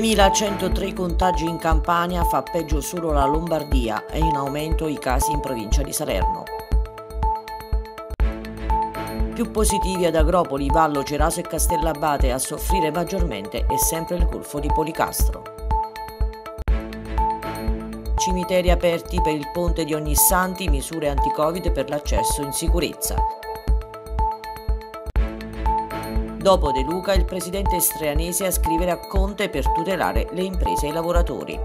3.103 contagi in Campania, fa peggio solo la Lombardia e in aumento i casi in provincia di Salerno. Più positivi ad Agropoli, Vallo, Ceraso e Castellabate a soffrire maggiormente è sempre il Golfo di Policastro. Cimiteri aperti per il ponte di Ognissanti, misure anti-Covid per l'accesso in sicurezza. Dopo De Luca, il presidente stranese a scrivere a Conte per tutelare le imprese e i lavoratori.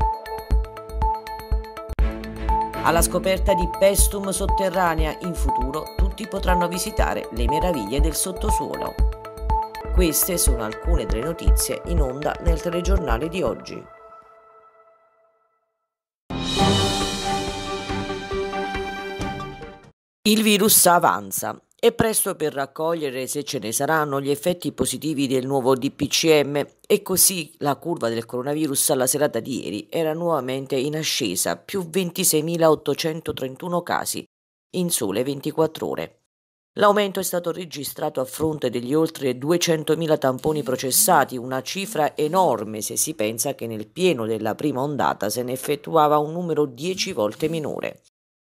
Alla scoperta di Pestum sotterranea, in futuro tutti potranno visitare le meraviglie del sottosuolo. Queste sono alcune delle notizie in onda nel telegiornale di oggi. Il virus avanza. È presto per raccogliere, se ce ne saranno, gli effetti positivi del nuovo DPCM e così la curva del coronavirus alla serata di ieri era nuovamente in ascesa, più 26.831 casi in sole 24 ore. L'aumento è stato registrato a fronte degli oltre 200.000 tamponi processati, una cifra enorme se si pensa che nel pieno della prima ondata se ne effettuava un numero 10 volte minore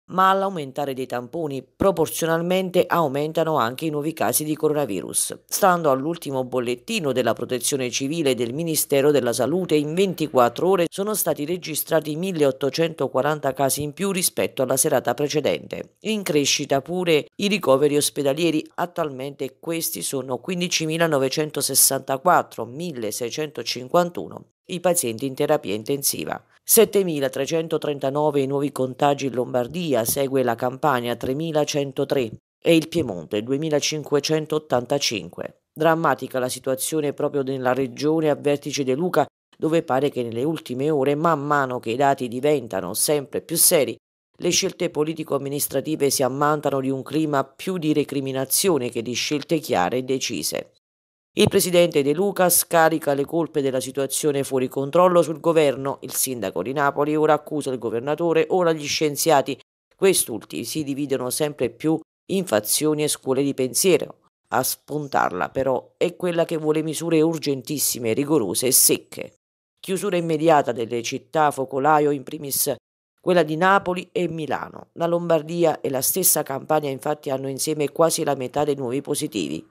ma all'aumentare dei tamponi proporzionalmente aumentano anche i nuovi casi di coronavirus. Stando all'ultimo bollettino della Protezione Civile del Ministero della Salute, in 24 ore sono stati registrati 1840 casi in più rispetto alla serata precedente. In crescita pure i ricoveri ospedalieri, attualmente questi sono 15964, 1651 i pazienti in terapia intensiva. 7.339 i nuovi contagi in Lombardia, segue la Campania 3.103 e il Piemonte 2.585. Drammatica la situazione proprio nella regione a vertice De Luca, dove pare che nelle ultime ore, man mano che i dati diventano sempre più seri, le scelte politico-amministrative si ammantano di un clima più di recriminazione che di scelte chiare e decise. Il presidente De Luca scarica le colpe della situazione fuori controllo sul governo, il sindaco di Napoli ora accusa il governatore, ora gli scienziati. Quest'ultimi si dividono sempre più in fazioni e scuole di pensiero. A spuntarla però è quella che vuole misure urgentissime, rigorose e secche. Chiusura immediata delle città focolaio in primis quella di Napoli e Milano. La Lombardia e la stessa Campania infatti hanno insieme quasi la metà dei nuovi positivi.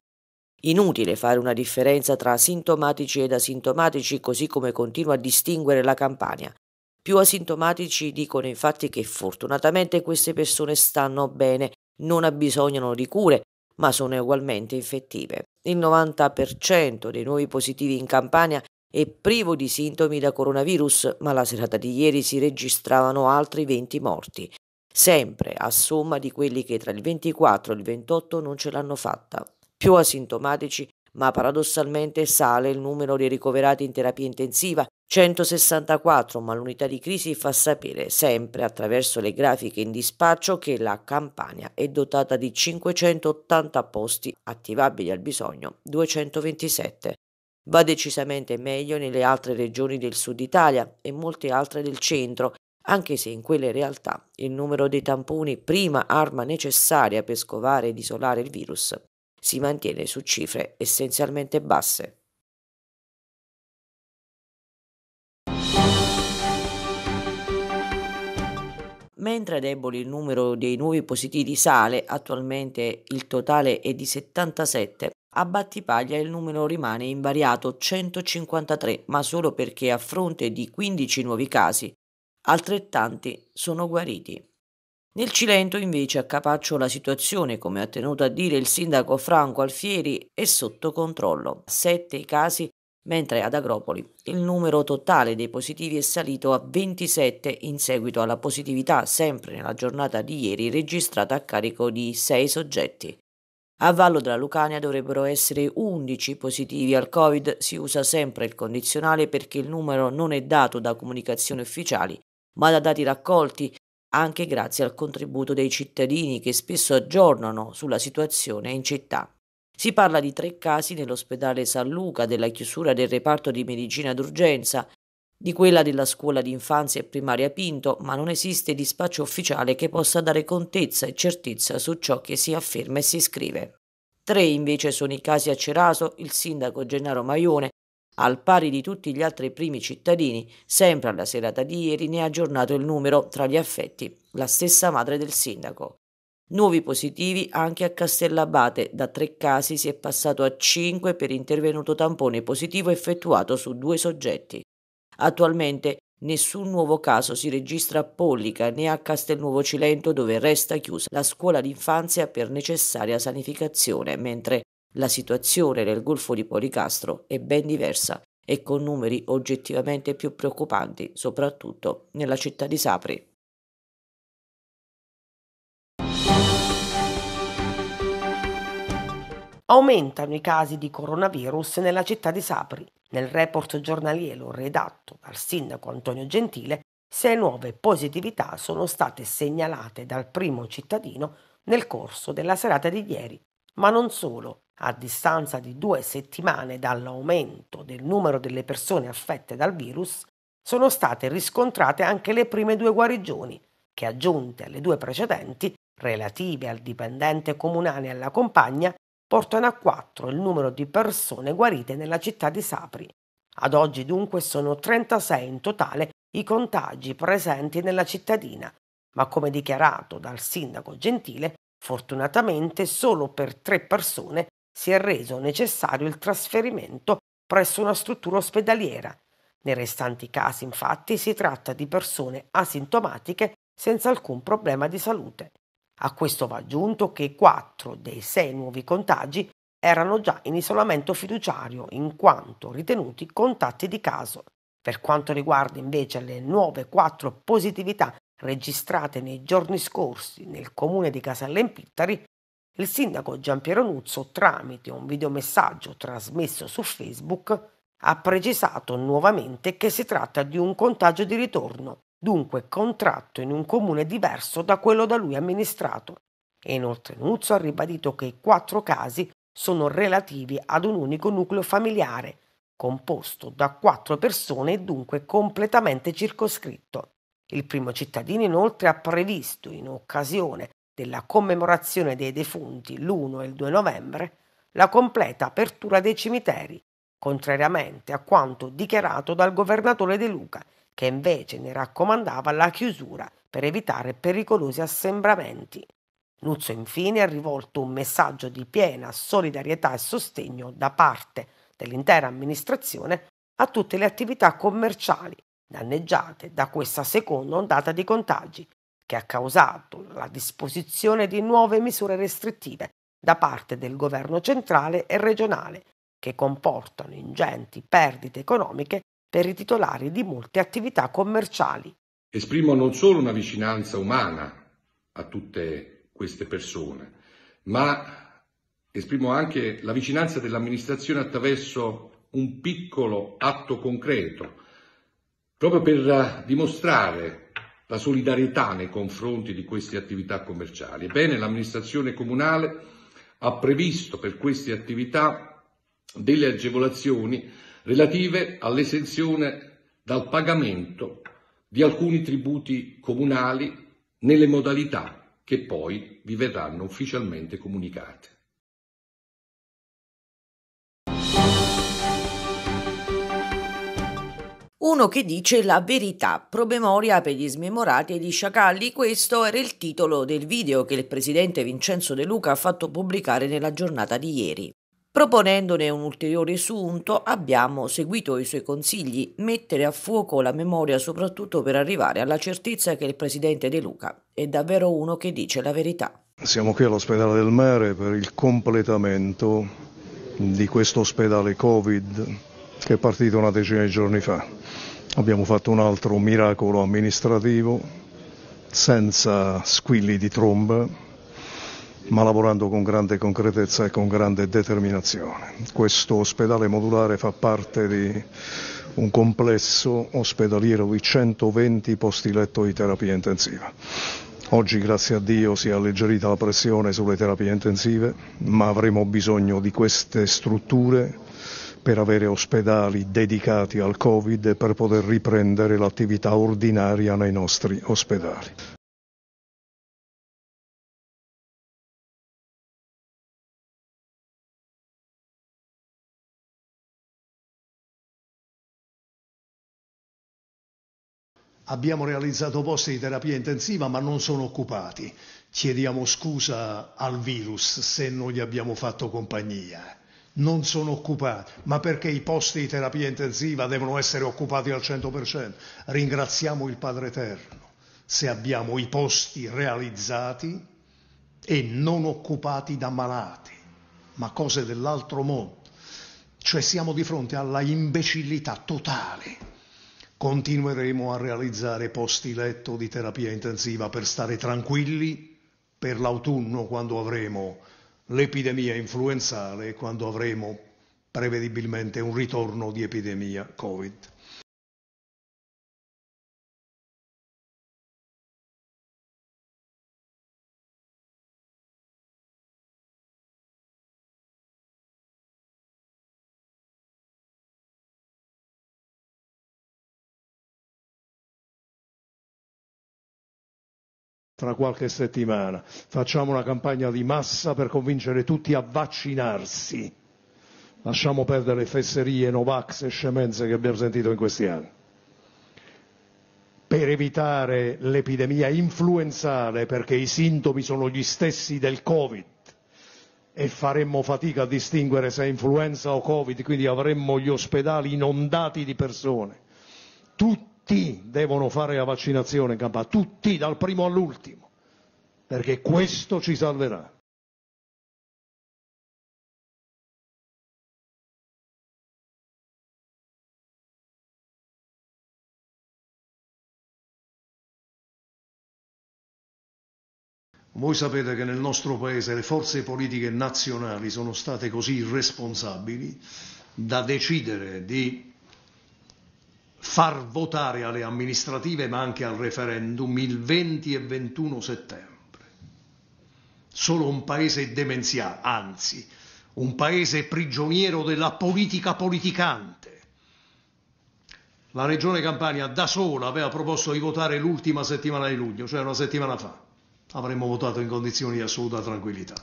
Inutile fare una differenza tra sintomatici ed asintomatici, così come continua a distinguere la campagna. Più asintomatici dicono infatti che fortunatamente queste persone stanno bene, non abbisognano di cure, ma sono ugualmente infettive. Il 90% dei nuovi positivi in Campania è privo di sintomi da coronavirus, ma la serata di ieri si registravano altri 20 morti, sempre a somma di quelli che tra il 24 e il 28 non ce l'hanno fatta più asintomatici, ma paradossalmente sale il numero dei ricoverati in terapia intensiva, 164, ma l'unità di crisi fa sapere sempre attraverso le grafiche in dispaccio che la Campania è dotata di 580 posti attivabili al bisogno, 227. Va decisamente meglio nelle altre regioni del sud Italia e molte altre del centro, anche se in quelle realtà il numero dei tamponi, prima arma necessaria per scovare ed isolare il virus, si mantiene su cifre essenzialmente basse. Mentre deboli il numero dei nuovi positivi sale, attualmente il totale è di 77, a Battipaglia il numero rimane invariato 153, ma solo perché a fronte di 15 nuovi casi, altrettanti sono guariti. Nel Cilento invece a Capaccio la situazione, come ha tenuto a dire il sindaco Franco Alfieri, è sotto controllo. Sette i casi, mentre ad Agropoli il numero totale dei positivi è salito a 27 in seguito alla positività, sempre nella giornata di ieri, registrata a carico di sei soggetti. A Vallo della Lucania dovrebbero essere 11 positivi al Covid, si usa sempre il condizionale perché il numero non è dato da comunicazioni ufficiali, ma da dati raccolti anche grazie al contributo dei cittadini che spesso aggiornano sulla situazione in città. Si parla di tre casi nell'ospedale San Luca, della chiusura del reparto di medicina d'urgenza, di quella della scuola di infanzia e primaria Pinto, ma non esiste dispaccio ufficiale che possa dare contezza e certezza su ciò che si afferma e si scrive. Tre invece sono i casi a Ceraso, il sindaco Gennaro Maione al pari di tutti gli altri primi cittadini, sempre alla serata di ieri ne ha aggiornato il numero, tra gli affetti, la stessa madre del sindaco. Nuovi positivi anche a Castellabate, da tre casi si è passato a cinque per intervenuto tampone positivo effettuato su due soggetti. Attualmente nessun nuovo caso si registra a Pollica né a Castelnuovo Cilento dove resta chiusa la scuola d'infanzia per necessaria sanificazione, mentre la situazione nel Golfo di Policastro è ben diversa e con numeri oggettivamente più preoccupanti, soprattutto nella città di Sapri. Aumentano i casi di coronavirus nella città di Sapri. Nel report giornaliero redatto dal sindaco Antonio Gentile, sei nuove positività sono state segnalate dal primo cittadino nel corso della serata di ieri. Ma non solo. A distanza di due settimane dall'aumento del numero delle persone affette dal virus, sono state riscontrate anche le prime due guarigioni, che aggiunte alle due precedenti, relative al dipendente comunale e alla compagna, portano a quattro il numero di persone guarite nella città di Sapri. Ad oggi dunque sono 36 in totale i contagi presenti nella cittadina, ma come dichiarato dal sindaco Gentile, fortunatamente solo per tre persone si è reso necessario il trasferimento presso una struttura ospedaliera. Nei restanti casi, infatti, si tratta di persone asintomatiche senza alcun problema di salute. A questo va aggiunto che quattro dei sei nuovi contagi erano già in isolamento fiduciario in quanto ritenuti contatti di caso. Per quanto riguarda invece le nuove quattro positività registrate nei giorni scorsi nel comune di Caselle Impittari, il sindaco Giampiero Nuzzo, tramite un videomessaggio trasmesso su Facebook, ha precisato nuovamente che si tratta di un contagio di ritorno, dunque contratto in un comune diverso da quello da lui amministrato. E inoltre Nuzzo ha ribadito che i quattro casi sono relativi ad un unico nucleo familiare, composto da quattro persone e dunque completamente circoscritto. Il primo cittadino inoltre ha previsto, in occasione della commemorazione dei defunti l'1 e il 2 novembre, la completa apertura dei cimiteri, contrariamente a quanto dichiarato dal governatore De Luca, che invece ne raccomandava la chiusura per evitare pericolosi assembramenti. Nuzzo infine ha rivolto un messaggio di piena solidarietà e sostegno da parte dell'intera amministrazione a tutte le attività commerciali danneggiate da questa seconda ondata di contagi che ha causato la disposizione di nuove misure restrittive da parte del governo centrale e regionale, che comportano ingenti perdite economiche per i titolari di molte attività commerciali. Esprimo non solo una vicinanza umana a tutte queste persone, ma esprimo anche la vicinanza dell'amministrazione attraverso un piccolo atto concreto, proprio per dimostrare la solidarietà nei confronti di queste attività commerciali. Ebbene, l'amministrazione comunale ha previsto per queste attività delle agevolazioni relative all'esenzione dal pagamento di alcuni tributi comunali nelle modalità che poi vi verranno ufficialmente comunicate. Uno che dice la verità, promemoria per gli smemorati e gli sciacalli, questo era il titolo del video che il presidente Vincenzo De Luca ha fatto pubblicare nella giornata di ieri. Proponendone un ulteriore sunto, abbiamo seguito i suoi consigli, mettere a fuoco la memoria soprattutto per arrivare alla certezza che il presidente De Luca è davvero uno che dice la verità. Siamo qui all'ospedale del mare per il completamento di questo ospedale Covid che è partito una decina di giorni fa. Abbiamo fatto un altro miracolo amministrativo, senza squilli di tromba, ma lavorando con grande concretezza e con grande determinazione. Questo ospedale modulare fa parte di un complesso ospedaliero di 120 posti letto di terapia intensiva. Oggi grazie a Dio si è alleggerita la pressione sulle terapie intensive, ma avremo bisogno di queste strutture per avere ospedali dedicati al Covid e per poter riprendere l'attività ordinaria nei nostri ospedali. Abbiamo realizzato posti di terapia intensiva ma non sono occupati. Chiediamo scusa al virus se non gli abbiamo fatto compagnia non sono occupati, ma perché i posti di terapia intensiva devono essere occupati al 100%. Ringraziamo il Padre Eterno se abbiamo i posti realizzati e non occupati da malati, ma cose dell'altro mondo. Cioè siamo di fronte alla imbecillità totale. Continueremo a realizzare posti letto di terapia intensiva per stare tranquilli per l'autunno quando avremo l'epidemia influenzale e quando avremo prevedibilmente un ritorno di epidemia Covid. tra qualche settimana. Facciamo una campagna di massa per convincere tutti a vaccinarsi. Lasciamo perdere le fesserie, Novax e scemenze che abbiamo sentito in questi anni. Per evitare l'epidemia influenzale, perché i sintomi sono gli stessi del Covid, e faremmo fatica a distinguere se è influenza o Covid, quindi avremmo gli ospedali inondati di persone. Tutti tutti devono fare la vaccinazione in Campania, tutti, dal primo all'ultimo, perché questo ci salverà. Voi sapete che nel nostro Paese le forze politiche nazionali sono state così irresponsabili da decidere di far votare alle amministrative ma anche al referendum il 20 e 21 settembre. Solo un paese demenziale, anzi, un paese prigioniero della politica politicante. La regione Campania da sola aveva proposto di votare l'ultima settimana di luglio, cioè una settimana fa. Avremmo votato in condizioni di assoluta tranquillità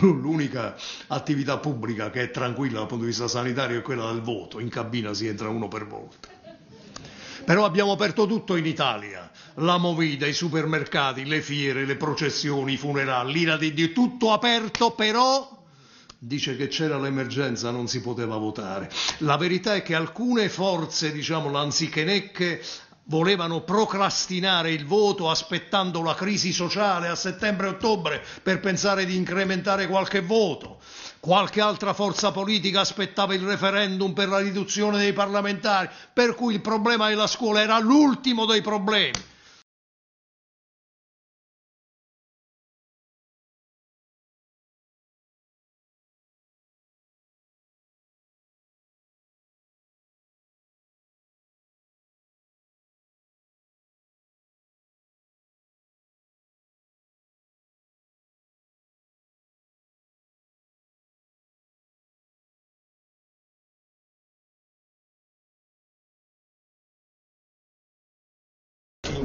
l'unica attività pubblica che è tranquilla dal punto di vista sanitario è quella del voto, in cabina si entra uno per volta. Però abbiamo aperto tutto in Italia, la movida, i supermercati, le fiere, le processioni, i funerali, l'ira di Dio, tutto aperto, però dice che c'era l'emergenza, non si poteva votare. La verità è che alcune forze, diciamo, lanzichenecche volevano procrastinare il voto aspettando la crisi sociale a settembre-ottobre per pensare di incrementare qualche voto. Qualche altra forza politica aspettava il referendum per la riduzione dei parlamentari, per cui il problema della scuola era l'ultimo dei problemi.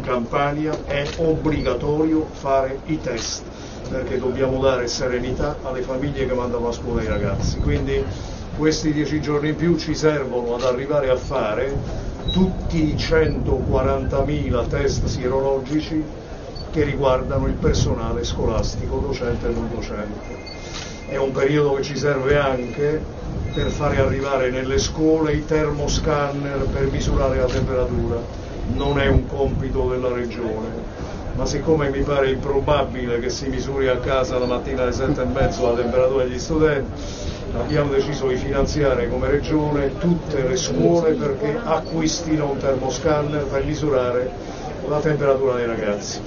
Campania è obbligatorio fare i test perché dobbiamo dare serenità alle famiglie che mandano a scuola i ragazzi. Quindi questi dieci giorni in più ci servono ad arrivare a fare tutti i 140.000 test sierologici che riguardano il personale scolastico, docente e non docente. È un periodo che ci serve anche per fare arrivare nelle scuole i termoscanner per misurare la temperatura non è un compito della Regione, ma siccome mi pare improbabile che si misuri a casa la mattina alle sette e mezzo la temperatura degli studenti, abbiamo deciso di finanziare come Regione tutte le scuole perché acquistino un termoscanner per misurare la temperatura dei ragazzi.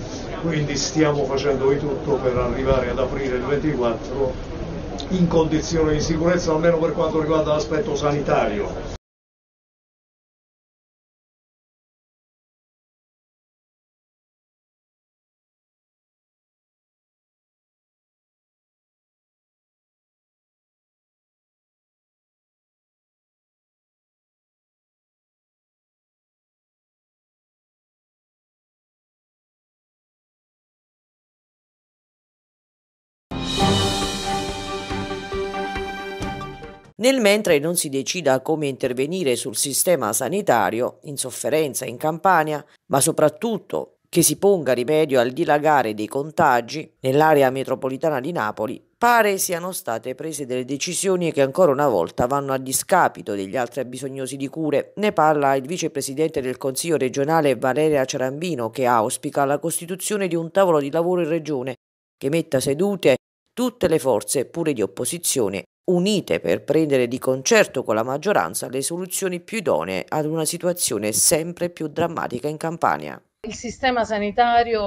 Quindi stiamo facendo di tutto per arrivare ad aprire il 24 in condizioni di sicurezza almeno per quanto riguarda l'aspetto sanitario. Nel mentre non si decida come intervenire sul sistema sanitario in sofferenza in Campania, ma soprattutto che si ponga rimedio al dilagare dei contagi nell'area metropolitana di Napoli, pare siano state prese delle decisioni che ancora una volta vanno a discapito degli altri abbisognosi di cure. Ne parla il vicepresidente del Consiglio regionale Valeria Cerambino che auspica la costituzione di un tavolo di lavoro in regione che metta sedute tutte le forze, pure di opposizione, unite per prendere di concerto con la maggioranza le soluzioni più idonee ad una situazione sempre più drammatica in Campania. Il sistema sanitario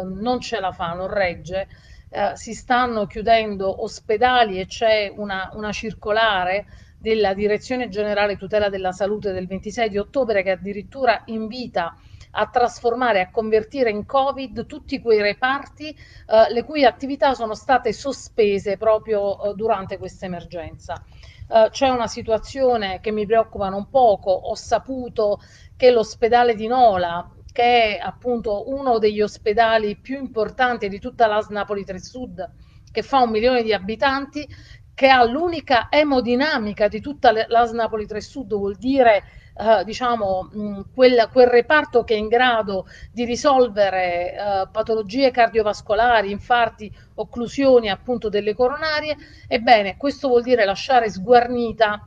eh, non ce la fa, non regge, eh, si stanno chiudendo ospedali e c'è una, una circolare della Direzione Generale Tutela della Salute del 26 di ottobre che addirittura invita a trasformare, a convertire in Covid tutti quei reparti eh, le cui attività sono state sospese proprio eh, durante questa emergenza. Eh, c'è una situazione che mi preoccupa non poco, ho saputo che l'ospedale di Nola, che è appunto uno degli ospedali più importanti di tutta l'AS Napoli 3 Sud, che fa un milione di abitanti, che ha l'unica emodinamica di tutta l'AS Napoli 3 Sud, vuol dire eh, diciamo, mh, mm, quel, quel, reparto che è in grado di risolvere eh, patologie cardiovascolari, infarti, occlusioni appunto delle coronarie, ebbene questo vuol dire lasciare sguarnita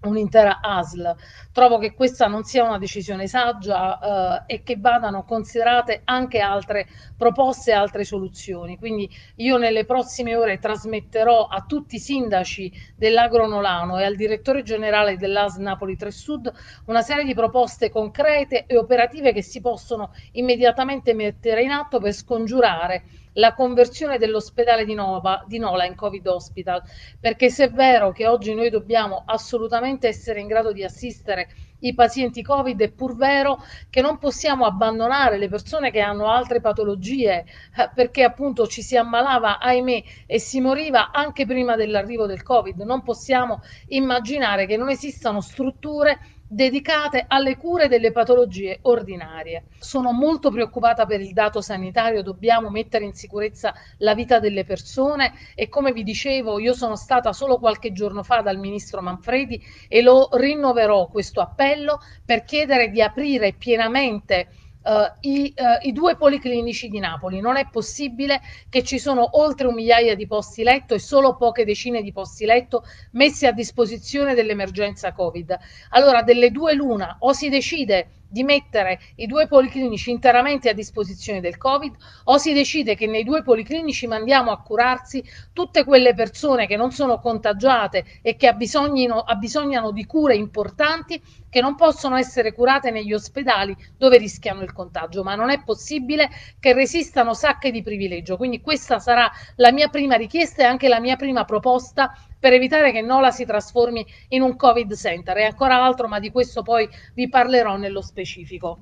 un'intera ASL. Trovo che questa non sia una decisione saggia eh, e che vadano considerate anche altre proposte e altre soluzioni. Quindi io nelle prossime ore trasmetterò a tutti i sindaci dell'Agronolano e al direttore generale dell'AS Napoli 3 Sud una serie di proposte concrete e operative che si possono immediatamente mettere in atto per scongiurare la conversione dell'ospedale di, Nova, di Nola in Covid Hospital, perché se è vero che oggi noi dobbiamo assolutamente essere in grado di assistere i pazienti Covid, è pur vero che non possiamo abbandonare le persone che hanno altre patologie eh, perché appunto ci si ammalava, ahimè, e si moriva anche prima dell'arrivo del Covid. Non possiamo immaginare che non esistano strutture dedicate alle cure delle patologie ordinarie. Sono molto preoccupata per il dato sanitario, dobbiamo mettere in sicurezza la vita delle persone e come vi dicevo io sono stata solo qualche giorno fa dal ministro Manfredi e lo rinnoverò questo appello per chiedere di aprire pienamente uh, i, uh, i, due policlinici di Napoli. Non è possibile che ci sono oltre un migliaio di posti letto e solo poche decine di posti letto messi a disposizione dell'emergenza Covid. Allora, delle due l'una, o si decide di mettere i due policlinici interamente a disposizione del Covid o si decide che nei due policlinici mandiamo a curarsi tutte quelle persone che non sono contagiate e che abbisognano di cure importanti che non possono essere curate negli ospedali dove rischiano il contagio, ma non è possibile che resistano sacche di privilegio. Quindi questa sarà la mia prima richiesta e anche la mia prima proposta per evitare che Nola si trasformi in un Covid Center e ancora altro, ma di questo poi vi parlerò nello specifico.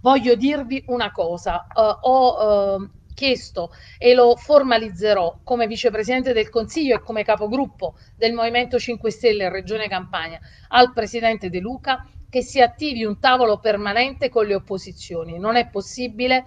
Voglio dirvi una cosa, uh, ho uh, chiesto e lo formalizzerò come vicepresidente del Consiglio e come capogruppo del Movimento 5 Stelle in Regione Campania al presidente De Luca che si attivi un tavolo permanente con le opposizioni. Non è possibile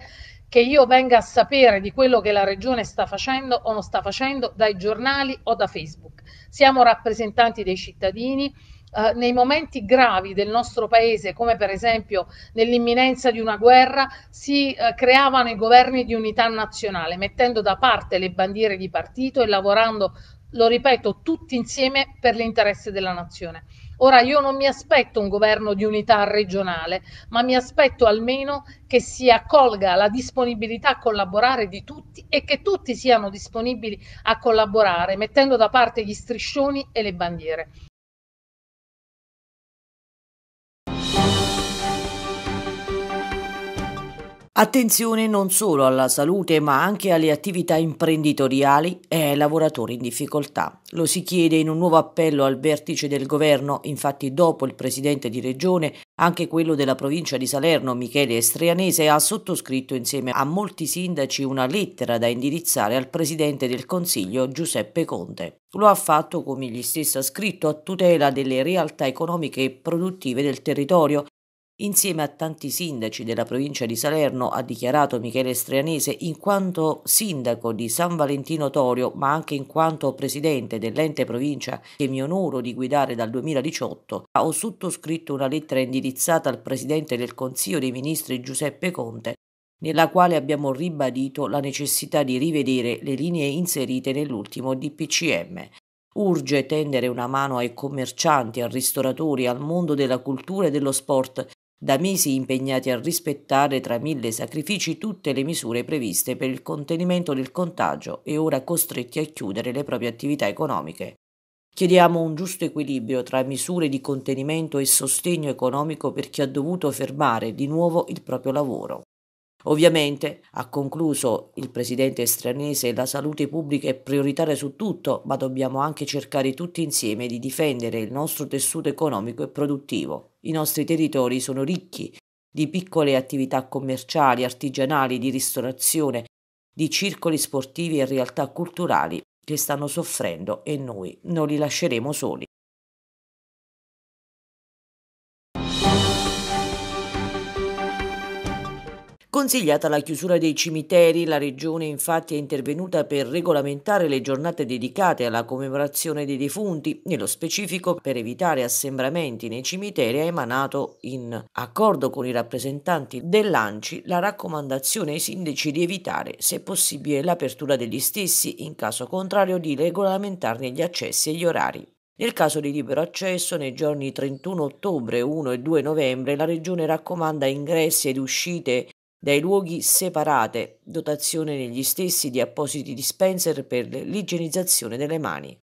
che io venga a sapere di quello che la regione sta facendo o non sta facendo dai giornali o da Facebook. Siamo rappresentanti dei cittadini, Uh, nei momenti gravi del nostro paese, come per esempio nell'imminenza di una guerra, si uh, creavano i governi di unità nazionale, mettendo da parte le bandiere di partito e lavorando, lo ripeto, tutti insieme per l'interesse della nazione. Ora io non mi aspetto un governo di unità regionale, ma mi aspetto almeno che si accolga la disponibilità a collaborare di tutti e che tutti siano disponibili a collaborare mettendo da parte gli striscioni e le bandiere. Attenzione non solo alla salute ma anche alle attività imprenditoriali e ai lavoratori in difficoltà. Lo si chiede in un nuovo appello al vertice del governo, infatti dopo il presidente di regione anche quello della provincia di Salerno, Michele Estrianese, ha sottoscritto insieme a molti sindaci una lettera da indirizzare al presidente del Consiglio, Giuseppe Conte. Lo ha fatto, come gli stesso ha scritto, a tutela delle realtà economiche e produttive del territorio, insieme a tanti sindaci della provincia di Salerno, ha dichiarato Michele Strianese in quanto sindaco di San Valentino Torio, ma anche in quanto presidente dell'ente provincia che mi onoro di guidare dal 2018, ho sottoscritto una lettera indirizzata al presidente del Consiglio dei Ministri Giuseppe Conte nella quale abbiamo ribadito la necessità di rivedere le linee inserite nell'ultimo DPCM. Urge tendere una mano ai commercianti, ai ristoratori, al mondo della cultura e dello sport da mesi impegnati a rispettare tra mille sacrifici tutte le misure previste per il contenimento del contagio e ora costretti a chiudere le proprie attività economiche. Chiediamo un giusto equilibrio tra misure di contenimento e sostegno economico per chi ha dovuto fermare di nuovo il proprio lavoro. Ovviamente, ha concluso il presidente stranese, la salute pubblica è prioritaria su tutto, ma dobbiamo anche cercare tutti insieme di difendere il nostro tessuto economico e produttivo. I nostri territori sono ricchi di piccole attività commerciali, artigianali, di ristorazione, di circoli sportivi e realtà culturali che stanno soffrendo e noi non li lasceremo soli. consigliata la chiusura dei cimiteri, la Regione infatti è intervenuta per regolamentare le giornate dedicate alla commemorazione dei defunti, nello specifico per evitare assembramenti nei cimiteri ha emanato in accordo con i rappresentanti dell'ANCI la raccomandazione ai sindaci di evitare, se possibile, l'apertura degli stessi, in caso contrario di regolamentarne gli accessi e gli orari. Nel caso di libero accesso, nei giorni 31 ottobre, 1 e 2 novembre, la Regione raccomanda ingressi ed uscite dai luoghi separate, dotazione negli stessi di appositi dispenser per l'igienizzazione delle mani.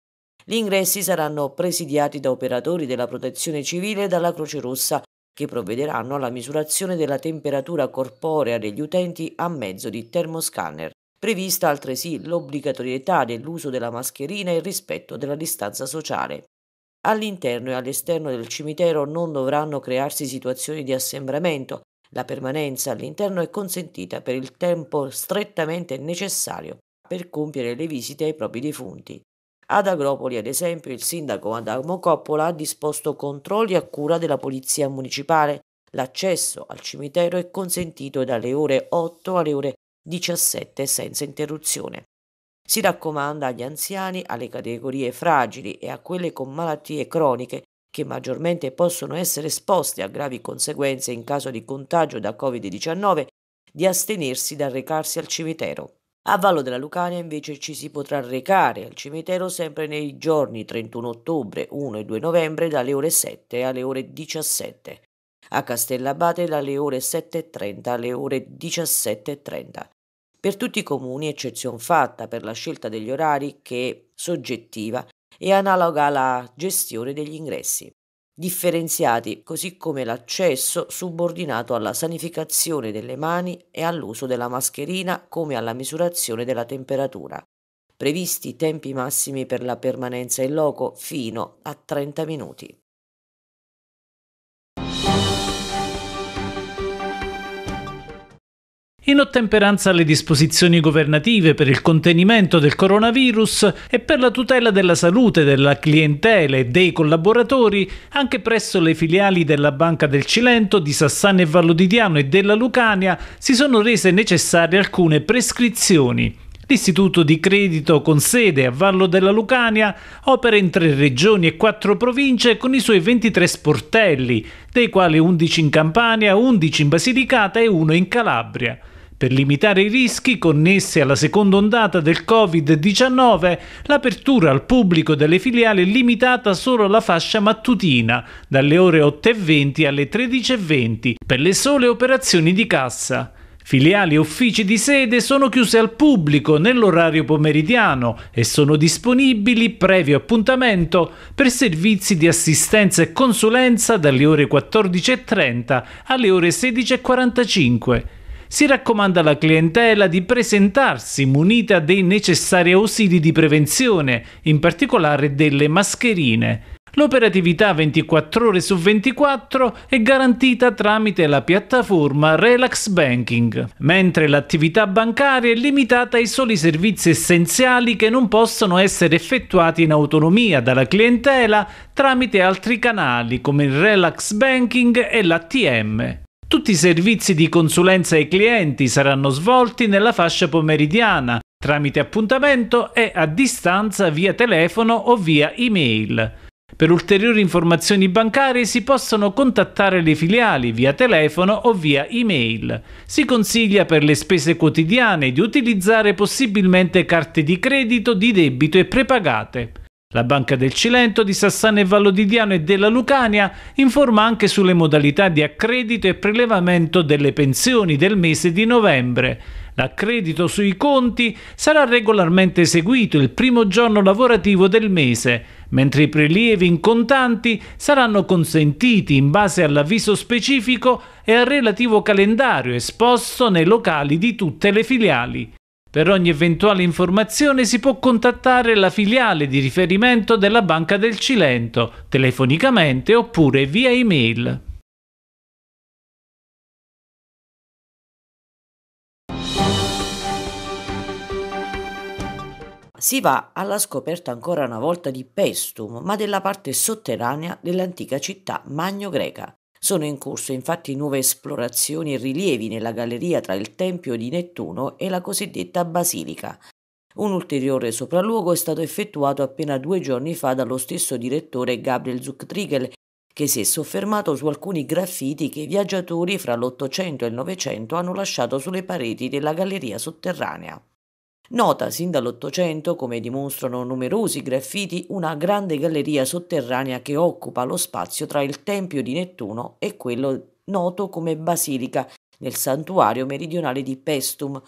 Gli ingressi saranno presidiati da operatori della protezione civile e dalla Croce Rossa che provvederanno alla misurazione della temperatura corporea degli utenti a mezzo di termoscanner. Prevista altresì l'obbligatorietà dell'uso della mascherina e il rispetto della distanza sociale. All'interno e all'esterno del cimitero non dovranno crearsi situazioni di assembramento, la permanenza all'interno è consentita per il tempo strettamente necessario per compiere le visite ai propri defunti. Ad Agropoli, ad esempio, il sindaco Adamo Coppola ha disposto controlli a cura della Polizia Municipale. L'accesso al cimitero è consentito dalle ore 8 alle ore 17 senza interruzione. Si raccomanda agli anziani, alle categorie fragili e a quelle con malattie croniche che maggiormente possono essere esposte a gravi conseguenze in caso di contagio da Covid-19, di astenersi dal recarsi al cimitero. A Vallo della Lucania invece ci si potrà recare al cimitero sempre nei giorni 31 ottobre, 1 e 2 novembre dalle ore 7 alle ore 17. A Castellabate dalle ore 7.30 alle ore 17.30. Per tutti i comuni, eccezion fatta per la scelta degli orari che è soggettiva, e analoga alla gestione degli ingressi differenziati così come l'accesso subordinato alla sanificazione delle mani e all'uso della mascherina come alla misurazione della temperatura. Previsti tempi massimi per la permanenza in loco fino a 30 minuti. In ottemperanza alle disposizioni governative per il contenimento del coronavirus e per la tutela della salute della clientela e dei collaboratori, anche presso le filiali della Banca del Cilento, di Sassano e Vallodidiano e della Lucania si sono rese necessarie alcune prescrizioni. L'istituto di credito con sede a Vallo della Lucania opera in tre regioni e quattro province con i suoi 23 sportelli, dei quali 11 in Campania, 11 in Basilicata e uno in Calabria. Per limitare i rischi connessi alla seconda ondata del Covid-19, l'apertura al pubblico delle filiali è limitata solo alla fascia mattutina, dalle ore 8.20 alle 13.20, per le sole operazioni di cassa. Filiali e uffici di sede sono chiuse al pubblico nell'orario pomeridiano e sono disponibili, previo appuntamento, per servizi di assistenza e consulenza dalle ore 14.30 alle ore 16.45 si raccomanda alla clientela di presentarsi munita dei necessari ausili di prevenzione, in particolare delle mascherine. L'operatività 24 ore su 24 è garantita tramite la piattaforma Relax Banking, mentre l'attività bancaria è limitata ai soli servizi essenziali che non possono essere effettuati in autonomia dalla clientela tramite altri canali come il Relax Banking e l'ATM. Tutti i servizi di consulenza ai clienti saranno svolti nella fascia pomeridiana, tramite appuntamento e a distanza via telefono o via email. Per ulteriori informazioni bancarie si possono contattare le filiali via telefono o via email. Si consiglia per le spese quotidiane di utilizzare possibilmente carte di credito, di debito e prepagate. La Banca del Cilento, di Sassana e Vallodidiano e della Lucania informa anche sulle modalità di accredito e prelevamento delle pensioni del mese di novembre. L'accredito sui conti sarà regolarmente eseguito il primo giorno lavorativo del mese, mentre i prelievi in contanti saranno consentiti in base all'avviso specifico e al relativo calendario esposto nei locali di tutte le filiali. Per ogni eventuale informazione si può contattare la filiale di riferimento della Banca del Cilento, telefonicamente oppure via email. si va alla scoperta ancora una volta di Pestum, ma della parte sotterranea dell'antica città magno-greca. Sono in corso infatti nuove esplorazioni e rilievi nella galleria tra il Tempio di Nettuno e la cosiddetta Basilica. Un ulteriore sopralluogo è stato effettuato appena due giorni fa dallo stesso direttore Gabriel Zucktriegel, che si è soffermato su alcuni graffiti che i viaggiatori fra l'Ottocento e il Novecento hanno lasciato sulle pareti della galleria sotterranea. Nota sin dall'Ottocento, come dimostrano numerosi graffiti, una grande galleria sotterranea che occupa lo spazio tra il Tempio di Nettuno e quello noto come Basilica nel santuario meridionale di Pestum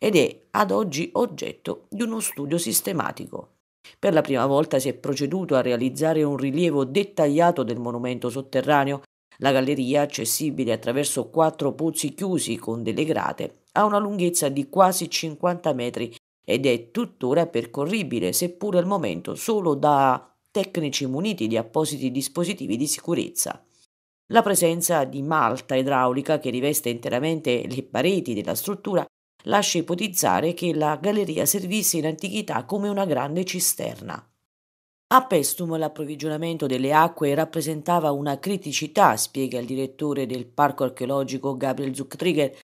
ed è ad oggi oggetto di uno studio sistematico. Per la prima volta si è proceduto a realizzare un rilievo dettagliato del monumento sotterraneo. La galleria, accessibile attraverso quattro pozzi chiusi con delle grate, ha una lunghezza di quasi 50 metri ed è tuttora percorribile, seppur al momento solo da tecnici muniti di appositi dispositivi di sicurezza. La presenza di malta idraulica che riveste interamente le pareti della struttura lascia ipotizzare che la galleria servisse in antichità come una grande cisterna. A Pestum l'approvvigionamento delle acque rappresentava una criticità, spiega il direttore del parco archeologico Gabriel Zucktrigger,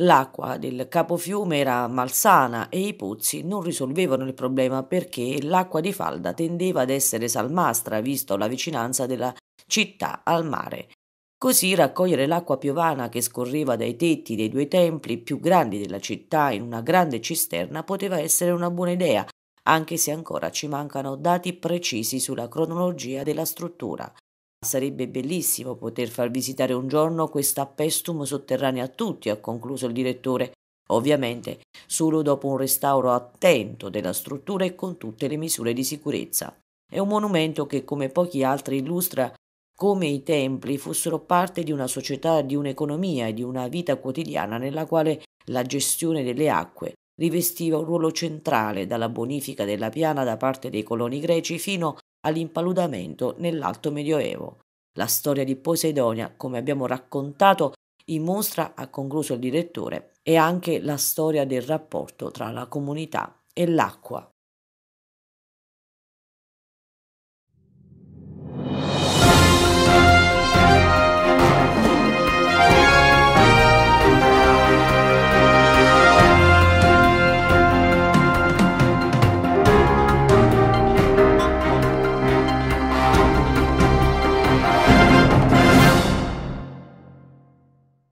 L'acqua del capofiume era malsana e i pozzi non risolvevano il problema perché l'acqua di falda tendeva ad essere salmastra, visto la vicinanza della città al mare. Così raccogliere l'acqua piovana che scorreva dai tetti dei due templi più grandi della città in una grande cisterna poteva essere una buona idea, anche se ancora ci mancano dati precisi sulla cronologia della struttura. Sarebbe bellissimo poter far visitare un giorno questa pestum sotterranea a tutti, ha concluso il direttore, ovviamente solo dopo un restauro attento della struttura e con tutte le misure di sicurezza. È un monumento che, come pochi altri, illustra come i templi fossero parte di una società, di un'economia e di una vita quotidiana nella quale la gestione delle acque rivestiva un ruolo centrale dalla bonifica della piana da parte dei coloni greci fino all'impaludamento nell'Alto Medioevo. La storia di Poseidonia, come abbiamo raccontato in mostra, ha concluso il direttore, è anche la storia del rapporto tra la comunità e l'acqua.